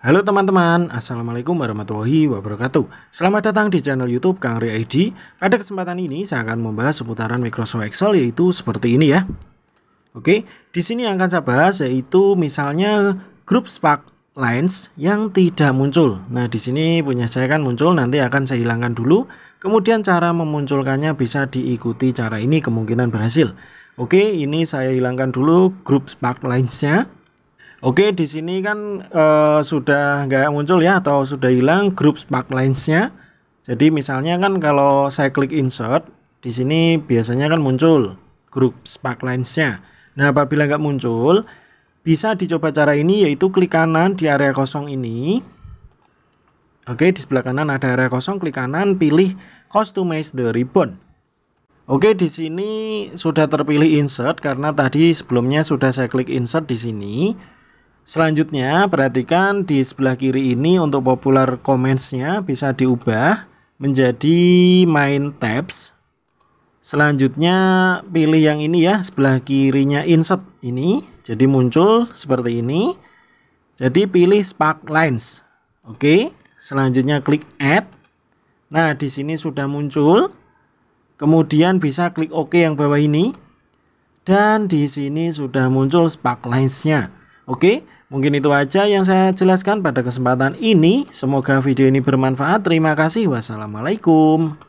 Halo teman-teman, Assalamualaikum warahmatullahi wabarakatuh Selamat datang di channel youtube Kang Ria ID Pada kesempatan ini saya akan membahas seputaran Microsoft Excel yaitu seperti ini ya Oke, di sini yang akan saya bahas yaitu misalnya grup Spark Lines yang tidak muncul Nah di sini punya saya kan muncul, nanti akan saya hilangkan dulu Kemudian cara memunculkannya bisa diikuti cara ini kemungkinan berhasil Oke, ini saya hilangkan dulu grup Spark Lines-nya Oke, di sini kan uh, sudah nggak muncul ya atau sudah hilang grup lines nya Jadi misalnya kan kalau saya klik insert, di sini biasanya kan muncul grup lines nya Nah, apabila nggak muncul, bisa dicoba cara ini yaitu klik kanan di area kosong ini. Oke, di sebelah kanan ada area kosong, klik kanan, pilih customize the ribbon. Oke, di sini sudah terpilih insert karena tadi sebelumnya sudah saya klik insert di sini. Selanjutnya, perhatikan di sebelah kiri ini untuk popular comments bisa diubah menjadi main tabs. Selanjutnya pilih yang ini ya, sebelah kirinya insert ini. Jadi muncul seperti ini. Jadi pilih spark lines. Oke, selanjutnya klik add. Nah, di sini sudah muncul. Kemudian bisa klik OK yang bawah ini. Dan di sini sudah muncul spark lines-nya. Oke, mungkin itu aja yang saya jelaskan pada kesempatan ini. Semoga video ini bermanfaat. Terima kasih. Wassalamualaikum.